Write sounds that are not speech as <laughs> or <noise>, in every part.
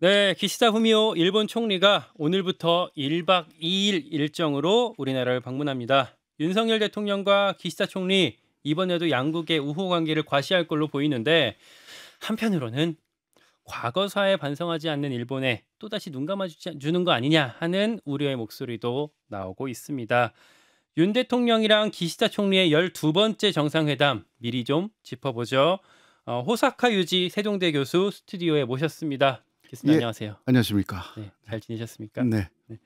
네, 기시다 후미오 일본 총리가 오늘부터 1박 2일 일정으로 우리나라를 방문합니다. 윤석열 대통령과 기시다 총리 이번에도 양국의 우호 관계를 과시할 걸로 보이는데 한편으로는 과거사에 반성하지 않는 일본에 또다시 눈 감아주는 거 아니냐 하는 우려의 목소리도 나오고 있습니다. 윤 대통령이랑 기시다 총리의 12번째 정상회담 미리 좀 짚어보죠. 어, 호사카 유지 세종대 교수 스튜디오에 모셨습니다. 교수님 예, 안녕하세요. 안녕하십니까. 네, 잘 지내셨습니까? 네. 네.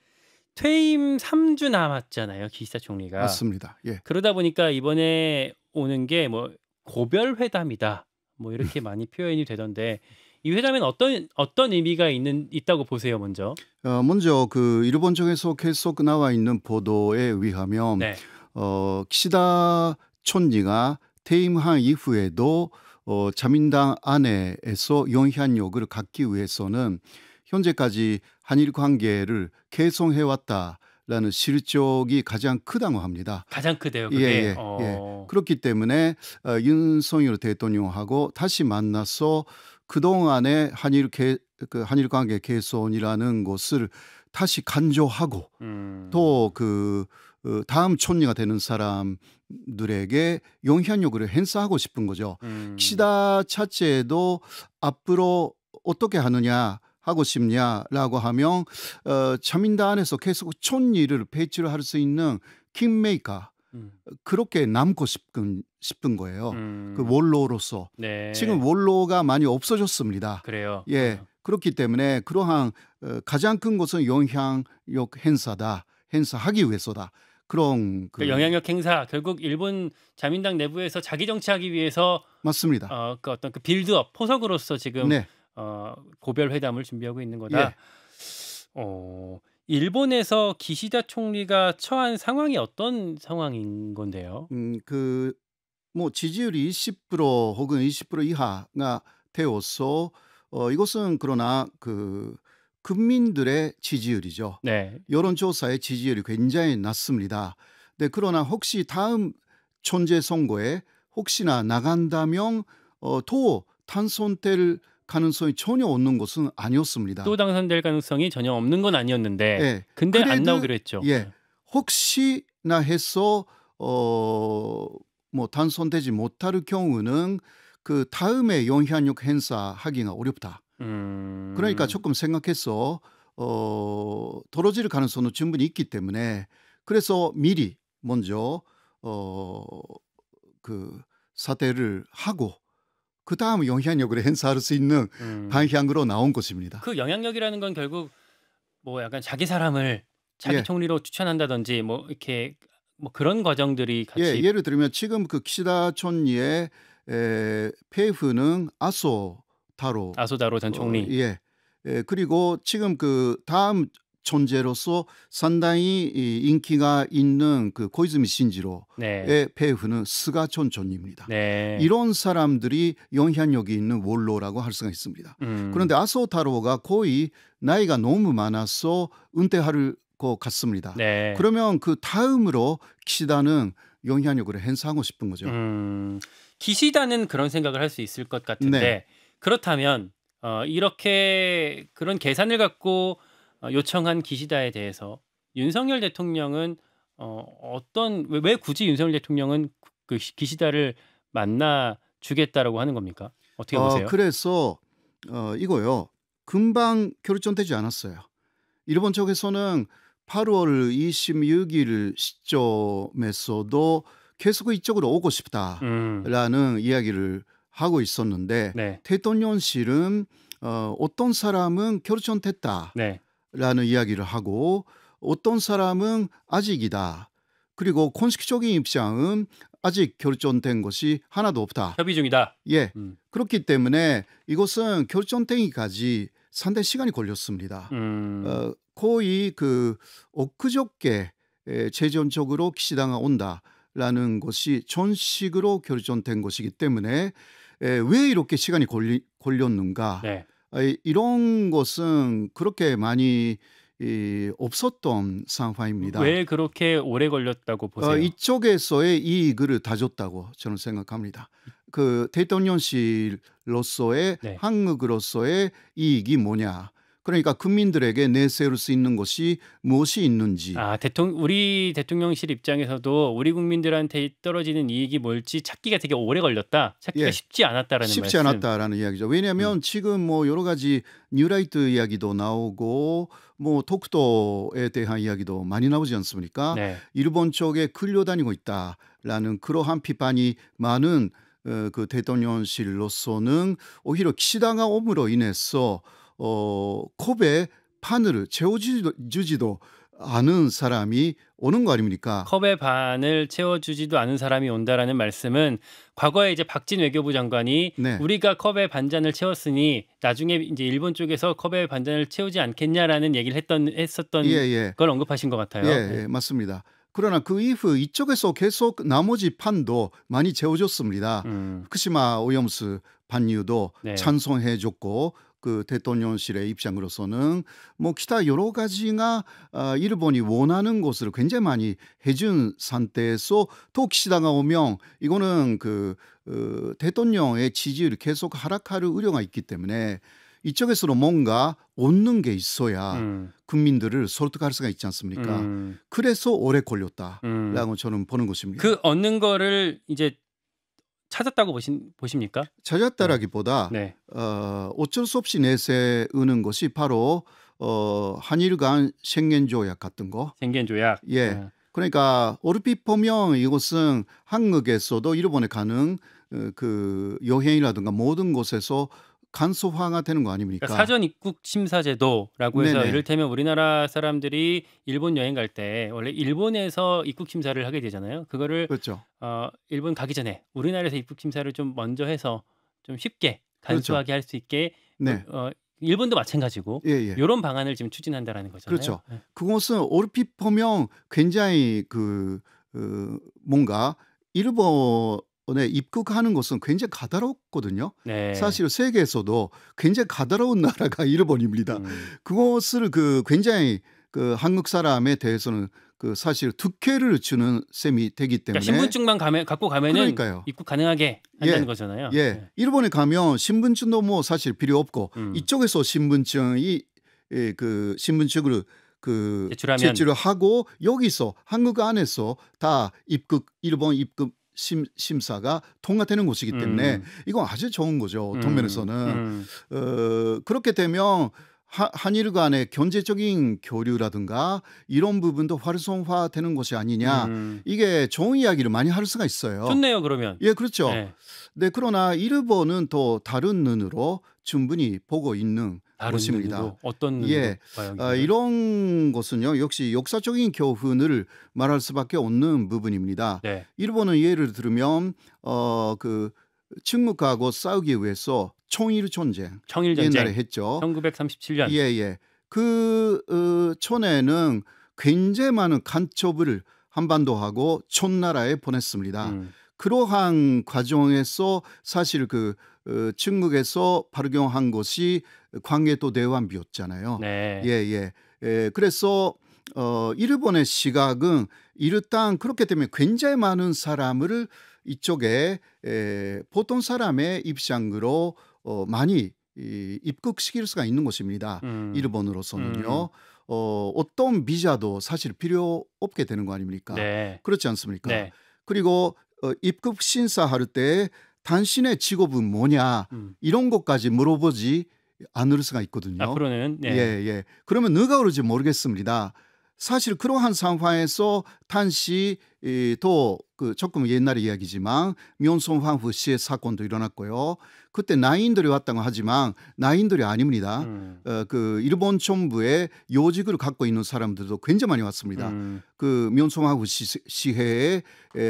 퇴임 3주 남았잖아요. 기시다 총리가. 맞습니다. 예. 그러다 보니까 이번에 오는 게 뭐 고별 회담이다. 뭐 이렇게 <laughs> 많이 표현이 되던데 이 회담에는 어떤 어떤 의미가 있는 있다고 보세요, 먼저? 어, 먼저 그 일본 쪽에서 계속 나와 있는 보도에 의하면 네. 어, 기시다 총리가 퇴임한 이후에도 어, 자민당 안에에서 영향력을 갖기 위해서는 현재까지 한일 관계를 개선해왔다. 라는 실적이 가장 크다고 합니다. 가장 크대요. 예, 그게? 예, 예, 어... 예. 그렇기 때문에 어, 윤석열 대통령하고 다시 만나서 그동안의 한일 개, 그 한일 관계 개선이라는 것을 다시 간조하고 음... 또그 그 다음 총리가 되는 사람들에게 영향력을 행사하고 싶은 거죠. 음. 키시다 자체도 에 앞으로 어떻게 하느냐 하고 싶냐라고 하면 어, 자민당 안에서 계속 총리를 배치를 할 수 있는 킹메이커 음. 그렇게 남고 싶은 싶은 거예요. 그 음. 그 원로로서 네. 지금 원로가 많이 없어졌습니다. 그래요. 예. 어. 그렇기 때문에 그러한 어, 가장 큰 것은 영향력 행사다. 행사하기 위해서다. 그런 그러니까 그 그러니까 영향력 행사 결국 일본 자민당 내부에서 자기 정치하기 위해서 맞습니다. 어, 그 어떤 그 빌드업 포석으로서 지금 네. 어, 고별 회담을 준비하고 있는 거다. 예. 어, 일본에서 기시다 총리가 처한 상황이 어떤 상황인 건데요? 음, 그뭐 지지율이 20% 혹은 20% 이하가 되어서 어, 이것은 그러나 그 국민들의 지지율이죠. 네. 여론조사의 지지율이 굉장히 낮습니다. 네, 그러나 혹시 다음 존재 선거에 혹시나 나간다면 어, 또 탄손될 가능성이 전혀 없는 것은 아니었습니다. 또 당선될 가능성이 전혀 없는 건 아니었는데, 네. 근데 그안 나오기로 했죠. 예, 네. 혹시나 해서 어, 뭐 탄손되지 못할 경우는 그 다음에 영향력 행사하기가 어렵다. 음. 그러니까 조금 생각해서 어, 떨어질 가능성은 충분히 있기 때문에 그래서 미리 먼저 어, 그사퇴를 하고 그 다음 영향력을 <laughs> 행사할 수 있는 음. 방향으로 나온 것입니다. 그 영향력이라는 건 결국 뭐 약간 자기 사람을 자기 예. 총리로 추천한다든지 뭐 이렇게 뭐 그런 과정들이 예, 같이 예, 예를 들면 지금 그 키시다 촌리의 에, 페이프는 아소 아소다로 아소다로 전 어, 총리. 어, 예. 예. 그리고 지금 그 다음 존재로서 상당히 인기가 있는 그고이즈미 신지로의 네. 예, 배후는 스가촌 존입니다. 네. 이런 사람들이 영향력이 있는 원로라고 할 수가 있습니다. 음. 그런데 아소타로가 거의 나이가 너무 많아서 은퇴할 것 같습니다. 네. 그러면 그 다음으로 키시다는 영향력을 행사하고 싶은 거죠. 음. 기시다는 그런 생각을 할 수 있을 것 같은데 네. 그렇다면 어, 이렇게 그런 계산을 갖고 어, 요청한 기시다에 대해서 윤석열 대통령은 어, 어떤 왜, 왜 굳이 윤석열 대통령은 그, 그 기시다를 만나 주겠다라고 하는 겁니까? 어떻게 어, 보세요? 그래서 어, 이거요. 금방 결정되지 않았어요. 일본 쪽에서는 8월 26일 시점에서도 계속 이쪽으로 오고 싶다라는 음. 이야기를 하고 있었는데 네. 대통령 실은 어, 어떤 사람은 결정됐다라는 네. 이야기를 하고 어떤 사람은 아직이다. 그리고 공식적인 입장은 아직 결정된 것이 하나도 없다. 협의 중이다. 예. 음. 그렇기 때문에 이것은 결정되기까지 상당 히 시간이 걸렸습니다. 음. 어, 거의 그 엊그저께 재정적으로 기시당가 온다라는 것이 전식으로 결정된 것이기 때문에 왜 이렇게 시간이 걸리, 걸렸는가 네. 아, 이런 것은 그렇게 많이 없었던 상황입니다. 왜 그렇게 오래 걸렸다고 어, 보세요? 이쪽에서의 이익을 다졌다고 저는 생각합니다. 그 대통령실로서의 네. 한국으로서의 이익이 뭐냐 그러니까 국민들에게 내세울 수 있는 것이 무엇이 있는지. 아 대통령 우리 대통령실 입장에서도 우리 국민들한테 떨어지는 이익이 뭘지 찾기가 되게 오래 걸렸다. 찾기가 예. 쉽지 않았다라는 쉽지 않았다라는 이야기죠. 왜냐하면 음. 지금 뭐 여러 가지 뉴라이트 이야기도 나오고 뭐 독도에 대한 이야기도 많이 나오지 않습니까? 네. 일본 쪽에 끌려다니고 있다라는 그러한 비판이 많은 어, 그 대통령실로서는 오히려 기시당가 옴으로 인해서 어, 컵에 판을 채워주지도 않은 사람이 오는 거 아닙니까? 컵의 반을 채워주지도 않은 사람이 온다라는 말씀은 과거에 이제 박진 외교부 장관이 네. 우리가 컵의 반잔을 채웠으니 나중에 이제 일본 쪽에서 컵의 반잔을 채우지 않겠냐라는 얘기를 했던 했었던 예, 예. 걸 언급하신 것 같아요. 예, 네. 예, 맞습니다. 그러나 그 이후 이쪽에서 계속 나머지 판도 많이 채워줬습니다. 음. 후쿠시마 오염수 반유도 네. 찬송해줬고 그 대통령실의 입장으로서는 뭐 기타 여러 가지가 아, 일본이 원하는 것을 굉장히 많이 해준 상태에서 또 기시다가 오면 이거는 그 어, 대통령의 지지율이 계속 하락할 우려가 있기 때문에 이쪽에서도 뭔가 얻는 게 있어야 음. 국민들을 설득할 수가 있지 않습니까? 음. 그래서 오래 걸렸다라고 음. 저는 보는 것입니다. 그 얻는 거를 이제 찾았다고 보신, 보십니까? 찾았다라기보다 네. 네. 어, 어쩔 수 없이 내세우는 것이 바로 어, 한일 간 생겐 조약 같은 거. 생겐 조약. 예. 네. 그러니까 얼핏 보면 이것은 한국에서도 일본에 가는 어, 그 여행이라든가 모든 곳에서 간소화가 되는 거 아닙니까? 그러니까 사전 입국 심사 제도라고 해서 네네. 이를테면 우리나라 사람들이 일본 여행 갈 때 원래 일본에서 입국 심사를 하게 되잖아요. 그거를 그렇죠. 어, 일본 가기 전에 우리나라에서 입국 심사를 좀 먼저 해서 좀 쉽게 그렇죠. 간소하게 그렇죠. 할수 있게 네. 그, 어, 일본도 마찬가지고 예, 예. 런 방안을 지금 추진한다라는 거잖아요. 그렇죠. 네. 그것은 얼핏 보면 굉장히 그, 그 뭔가 일본 네, 입국하는 것은 굉장히 가다롭거든요. 네. 사실 세계에서도 굉장히 가다로운 <laughs> 나라가 일본입니다. 음. 그것을 그 굉장히 그 한국 사람에 대해서는 그 사실 특혜를 주는 셈이 되기 그러니까 때문에 그러니까 신분증만 가면 갖고 가면은 그러니까요. 입국 가능하게 한다는 예, 거잖아요. 예. 네. 일본에 가면 신분증도 뭐 사실 필요 없고 음. 이쪽에서 신분증이 예, 그 신분증을 그 제출하면. 제출을 하고 여기서 한국 안에서 다 입국 일본 입국 심, 심사가 통과되는 곳이기 때문에 음. 이건 아주 좋은 거죠. 동 음, 면에서는 음. 어, 그렇게 되면 하, 한일 간의 경제적인 교류라든가 이런 부분도 활성화되는 것이 아니냐 음. 이게 좋은 이야기를 많이 할 수가 있어요. 좋네요 그러면. 예 그렇죠. 네. 네 그러나 일본은 또 다른 눈으로 충분히 보고 있는 보십니다. 어떤 예, 아, 이런 것은요 역시 역사적인 교훈을 말할 수밖에 없는 부분입니다. 네. 일본은 예를 들면 어그 침묵하고 싸우기 위해서 총일 전쟁, 청일 전쟁 옛날에 했죠. 1937년. 예예. 예. 그 어, 전에는 굉장히 많은 간첩을 한반도하고 촌나라에 보냈습니다. 음. 그러한 과정에서 사실 그 어, 중국에서 발견한 것이 광해도 대화비였잖아요. 네. 예, 예. 예, 그래서 어 일본의 시각은 이르땅 그렇게 되면 굉장히 많은 사람을 이쪽에 에, 보통 사람의 입장으로 어, 많이 이, 입국시킬 수가 있는 곳입니다 음. 일본으로서는요. 음. 어, 어떤 비자도 사실 필요 없게 되는 거 아닙니까? 네. 그렇지 않습니까? 네. 그리고 어, 입국 심사할 때 당신의 직업은 뭐냐 음. 이런 것까지 물어보지 아누르스가 있거든요. 앞으로는 예. 예, 예. 그러면 누가 오러지 모르겠습니다. 사실 그러한 상황에서 탄시 또그 조금 옛날 이야기지만 명송황후 시의 사건도 일어났고요. 그때 나인들이 왔다고 하지만 나인들이 아닙니다. 음. 어, 그 일본 정부의 요직을 갖고 있는 사람들도 굉장히 많이 왔습니다. 음. 그명송황후 시, 해에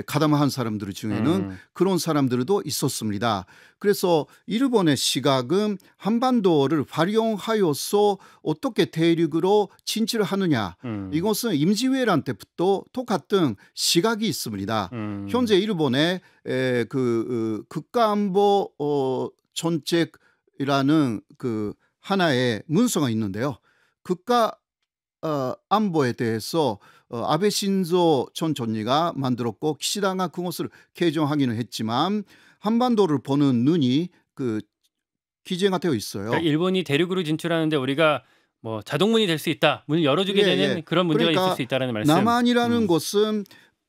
가담한 사람들 중에는 음. 그런 사람들도 있었습니다. 그래서 일본의 시각은 한반도를 활용하여서 어떻게 대륙으로 진출하느냐 음. 이것은 임시왜란 때부터 똑같은 시 지각이 있습니다. 음. 현재 일본의 에, 그 어, 국가안보 어, 전책이라는 그 하나의 문서가 있는데요. 국가 어, 안보에 대해서 어, 아베 신조 전전리가 만들었고 키시다가 그것을 개정하기는 했지만 한반도를 보는 눈이 그 기재가 되어 있어요. 그러니까 일본이 대륙으로 진출하는데 우리가 뭐 자동문이 될 수 있다, 문을 열어주게 예, 예. 되는 예. 그런 문제가 그러니까 있을 수있다는 말씀. 남한이라는 음. 곳은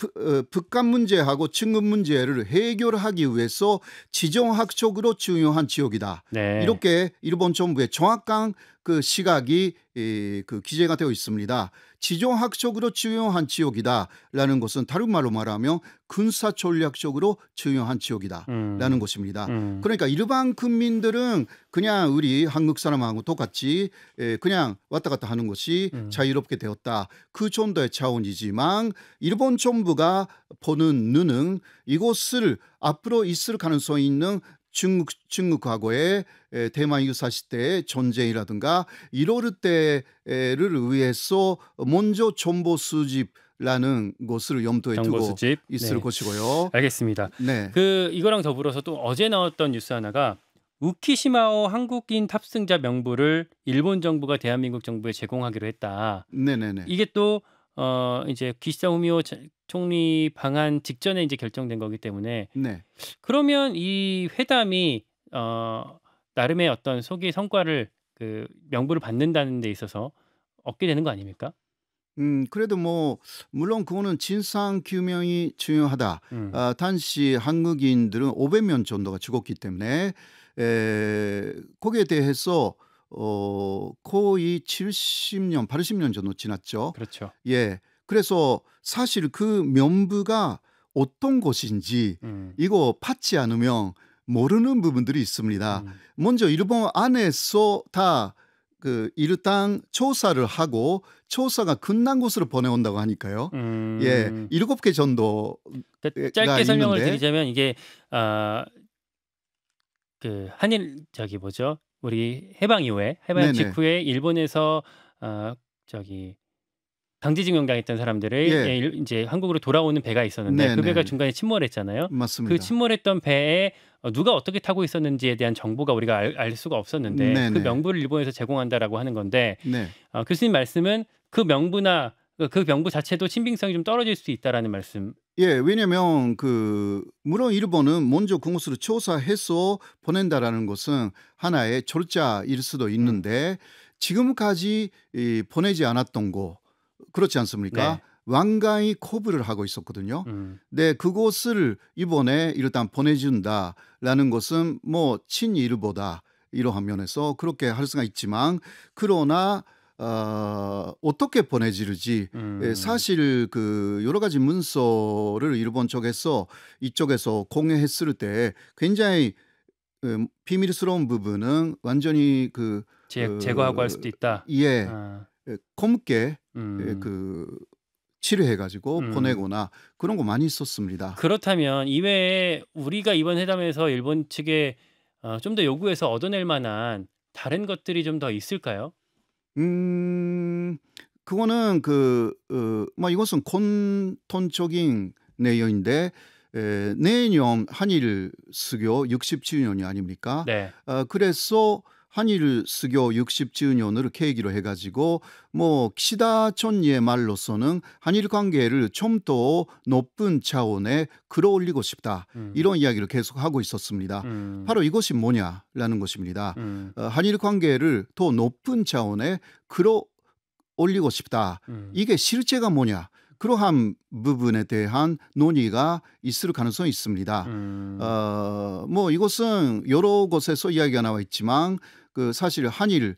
어, 북한 문제하고 친금 문제를 해결하기 위해서 지정학적으로 중요한 지역이다. 네. 이렇게 일본 정부의 정확한 그 시각이 그 기재가 되어 있습니다. 지정학적으로 중요한 지역이다라는 것은 다른 말로 말하면 군사 전략적으로 중요한 지역이다라는 음. 것입니다. 음. 그러니까 일반 국민들은 그냥 우리 한국 사람하고 똑같이 예, 그냥 왔다 갔다 하는 것이 음. 자유롭게 되었다. 그 정도의 차원이지만 일본 정부가 보는 눈은 이곳을 앞으로 있을 가능성이 있는 중국 중국하고의 대만 유사 시대의 전쟁이라든가 이럴 때를 위해서 먼저 정보 수집 라는 것을 염두에 두고 수집. 네. 있을 네. 것이고요. 알겠습니다. 네. 그 이거랑 더불어서 또 어제 나왔던 뉴스 하나가 우키시마오 한국인 탑승자 명부를 일본 정부가 대한민국 정부에 제공하기로 했다. 네네네. 이게 또어 이제 기시다 우미오 총리 방한 직전에 이제 결정된 거기 때문에 네. 그러면 이 회담이 어 나름의 어떤 소기 성과를 그 명분을 받는다는 데 있어서 얻게 되는 거 아닙니까? 음 그래도 뭐 물론 그거는 진상 규명이 중요하다. 음. 아, 단시 한국인들은 500명 정도가 죽었기 때문에 에, 거기에 대해서 어, 거의 70년, 80년 전으로 지났죠. 그렇죠. 예. 그래서 사실 그 면부가 어떤 곳인지 음. 이거 받지 않으면 모르는 부분들이 있습니다. 음. 먼저 일본 안에서 다그 일단 조사를 하고 조사가 끝난 곳으로 보내온다고 하니까요. 예. 음. 예, 일곱 개 정도 그 짧게 설명을 드리자면 이게 아 그 한일 저기 뭐죠 우리 해방 이후에 해방 네네. 직후에 일본에서 어, 저기 강제징용당했던 사람들을 예. 예 이제 한국으로 돌아오는 배가 있었는데 네네. 그 배가 중간에 침몰했잖아요. 맞습니다. 그 침몰했던 배에 어, 누가 어떻게 타고 있었는지에 대한 정보가 우리가 알, 알 수가 없었는데 그 네네. 그 명부를 일본에서 제공한다라고 하는 건데 네. 어, 교수님 말씀은 그 명부나 그, 그 명부 자체도 신빙성이 좀 떨어질 수 있다라는 말씀 예, 왜냐면 그 물론 일본은 먼저 그것로 조사해서 보낸다라는 것은 하나의 절차일 수도 음. 있는데 지금까지 이 보내지 않았던 거 그렇지 않습니까? 네. 완강히 커브를 하고 있었거든요. 음. 근데 네, 그곳을 이번에 일단 보내준다라는 것은 뭐 친일보다 이러한 면에서 그렇게 할 수가 있지만 그러나 어, 어떻게 보내질지 예, 음. 사실 그 여러 가지 문서를 일본 쪽에서 이쪽에서 공유했을 때 굉장히 음, 비밀스러운 부분은 완전히 그 제, 어, 거하고할 수도 있다. 예, 아. 검게 예, 예, 음. 그 치료해가지고 음. 보내거나 그런 거 많이 있었습니다. 그렇다면 이외에 우리가 이번 회담에서 일본 측에 어, 좀더 요구해서 얻어낼 만한 다른 것들이 좀 더 있을까요? 음, 그거는 그, 어, 뭐 이것은 콘톤적인 내용인데 에, 내년 한일 수교 67년이 아닙니까? 네. 어, 그래서 한일 수교 60주년을 계기로 해가지고 뭐 키시다 촌의 말로서는 한일 관계를 좀 더 높은 차원에 끌어올리고 싶다 음. 이런 이야기를 계속 하고 있었습니다. 음. 바로 이것이 뭐냐라는 것입니다. 음. 어, 한일 관계를 더 높은 차원에 끌어올리고 싶다. 음. 이게 실제가 뭐냐? 그러한 부분에 대한 논의가 있을 가능성이 있습니다. 음. 어, 뭐 이것은 여러 곳에서 이야기가 나와 있지만 그 사실 한일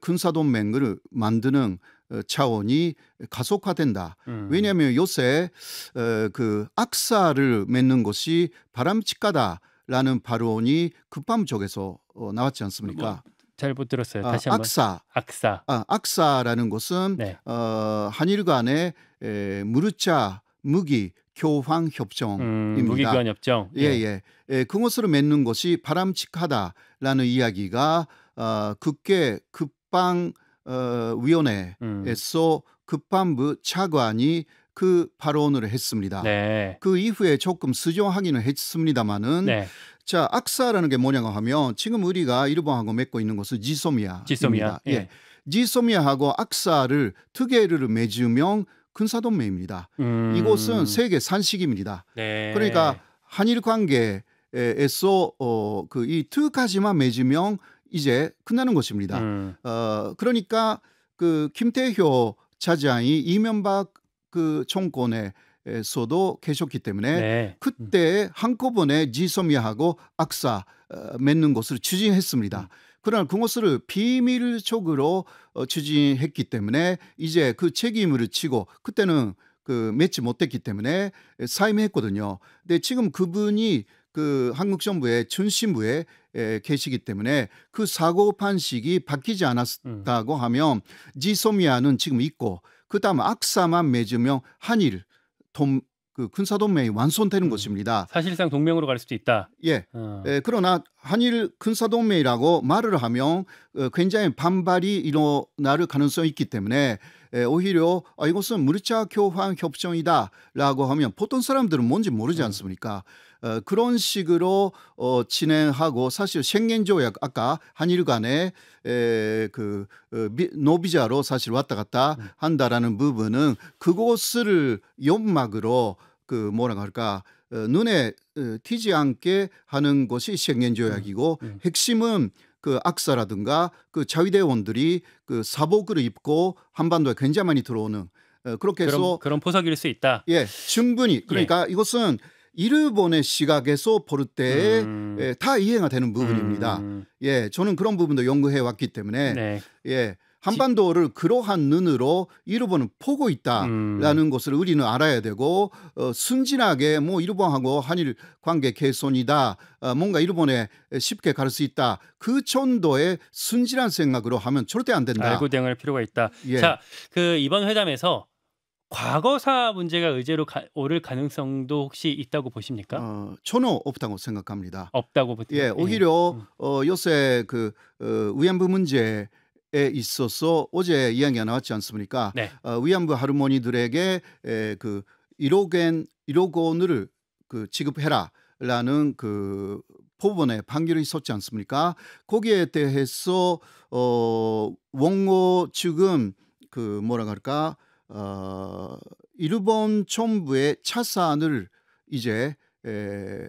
군사동맹을 어, 만드는 어, 차원이 가속화된다. 음. 왜냐하면 요새 어, 그 악사를 맺는 것이 바람직하다라는 발언이 급함 쪽에서 나왔지 않습니까? 뭐. 잘못 들었어요. 아, 다시 한번. 악사. 악사. 아, 악사라는 것은 네. 어, 한일 간의 에, 무르차 무기 교황 협정입니다. 음, 무기교환 협정. 예, 예, 예. 예 그것으로 맺는 것이 바람직하다라는 이야기가 어, 국회 급방 어, 위원회에서 음. 급반부 차관이 그 발언을 했습니다. 네. 그 이후에 조금 수정하기는 했습니다마는 네. 자 악사라는 게 뭐냐고 하면 지금 우리가 일본하고 맺고 있는 것은 지소미아입니다. 지소미아. 예. 예. 지소미아하고 악사를 두 개를 맺으면 근사동맹입니다. 음. 이곳은 세계 산식입니다. 네. 그러니까 한일 관계에서 어, 그이 두 가지만 맺으면 이제 끝나는 것입니다. 음. 어, 그러니까 그 김태효 차장이 이명박 그총권에 에서도 계셨기 때문에 네. 그때 한꺼번에 지소미하고 악사 어, 맺는 것을 추진했습니다. 음. 그러나 그것을 비밀적으로 어, 추진했기 때문에 이제 그 책임을 치고 그때는 그 맺지 못했기 때문에 사임했거든요. 근데 지금 그분이 그 한국 정부의 춘심부에 에, 계시기 때문에 그 사고 판식이 바뀌지 않았다고 음. 하면 지소미아는 지금 있고 그다음 악사만 맺으면 한일 동, 그 군사동맹이 완손되는 음. 것입니다. 사실상 동맹으로 갈 수도 있다. 예. 어. 예 그러나 한일 군사동맹이라고 말을 하면 어, 굉장히 반발이 일어날 가능성이 있기 때문에 에, 예, 오히려 아, 이것은 무물차 교환 협정이다라고 하면 보통 사람들은 뭔지 모르지 음. 않습니까? 어, 그런 식으로 어, 진행하고 사실 생겐 조약 아까 한일 간에 에, 그 어, 미, 노비자로 사실 왔다 갔다 음. 한다라는 부분은 그곳을 연막으로 그 뭐라고 할까 어, 눈에 어, 튀지 않게 하는 것이 생겐 조약이고 음, 음. 핵심은 그 악사라든가 그 자위대원들이 그 사복을 입고 한반도에 굉장히 많이 들어오는 어, 그렇게 해서 그런, 그런 포석일 수 있다. 예, 충분히 예. 그러니까 예. 이것은 일본의 시각에서 볼 때다 음. 예, 이해가 되는 부분입니다. 음. 예, 저는 그런 부분도 연구해 왔기 때문에 네. 예. 한반도를 그러한 눈으로 일본은 보고 있다라는 음. 것을 우리는 알아야 되고 어, 순진하게 뭐 일본하고 한일 관계 개선이다 어, 뭔가 일본에 쉽게 갈 수 있다 그 정도의 순진한 생각으로 하면 절대 안 된다. 알고 대응할 필요가 있다. 예. 자그 이번 회담에서 과거사 문제가 의제로 가, 오를 가능성도 혹시 있다고 보십니까? 어, 저는 없다고 생각합니다. 없다고 보 예, 예, 오히려 예. 어, 요새 그 어, 위안부 문제 에 있어서 어제 이야기가 나왔지 않습니까? 네. 어, 위안부 할머니들에게 에, 그 1억 엔 1억 원을 그 지급해라라는 그 법원의 판결이 있었지 않습니까? 거기에 대해서 어 원고 측은 그 뭐라 그럴까 어, 일본 정부의 차산을 이제 에,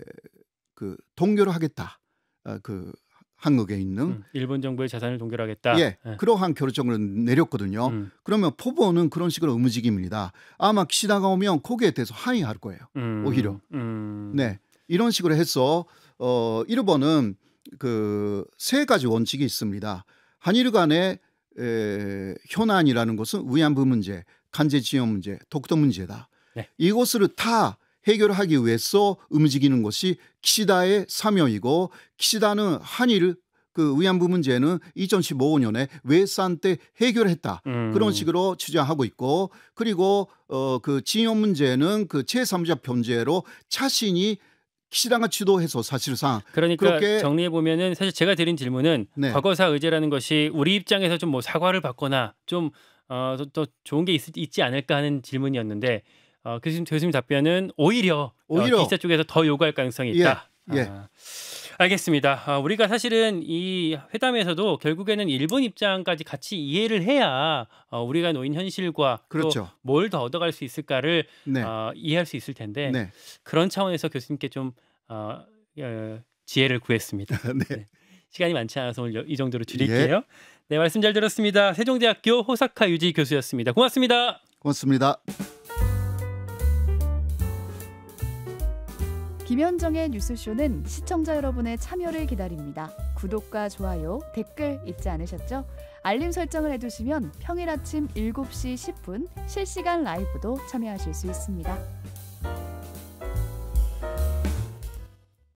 그 동결을 하겠다. 어, 그 한국에 있는 음, 일본 정부의 자산을 동결하겠다. 예, 예. 그러한 결정을 내렸거든요. 음. 그러면 포보는 그런 식으로 움직입니다. 아마 기시다가 오면 거기에 대해서 항의할 거예요. 음, 오히려. 음. 네, 이런 식으로 해서 어, 일본은 그 세 가지 원칙이 있습니다. 한일 간의 에, 현안이라는 것은 위안부 문제, 간제 지역 문제, 독도 문제다. 네. 이것을 다 해결하기 위해서 움직이는 것이 키시다의 사명이고 키시다는 한일 그 위안부 문제는 2015년에 외산 때 해결했다. 음. 그런 식으로 주장하고 있고 그리고 어그 징용 문제는 그 제3자 변제로 자신이 키시다가 주도해서 사실상 그러니까 정리해 보면은 사실 제가 드린 질문은 네. 과거사 의제라는 것이 우리 입장에서 좀 뭐 사과를 받거나 좀 어, 또 좋은 게 있, 지 않을까 하는 질문이었는데 어, 교수님, 그 교수님 답변은 오히려, 어, 오히려. 어, 기사 쪽에서 더 요구할 가능성이 있다. 예. 예. 아, 알겠습니다. 아, 우리가 사실은 이 회담에서도 결국에는 일본 입장까지 같이 이해를 해야 어, 우리가 놓인 현실과 그렇죠. 뭘더 얻어갈 수 있을까를 네. 어, 이해할 수 있을 텐데 네. 그런 차원에서 교수님께 좀 어, 어 지혜를 구했습니다. <laughs> 네. 네. 시간이 많지 않아서 오늘 이 정도로 예. 줄일게요. 예. 네, 말씀 잘 들었습니다. 세종대학교 호사카 유지 교수였습니다. 고맙습니다. 고맙습니다. 김현정의 뉴스쇼는 시청자 여러분의 참여를 기다립니다. 구독과 좋아요, 댓글 잊지 않으셨죠? 알림 설정을 해두시면 평일 아침 7시 10분 실시간 라이브도 참여하실 수 있습니다.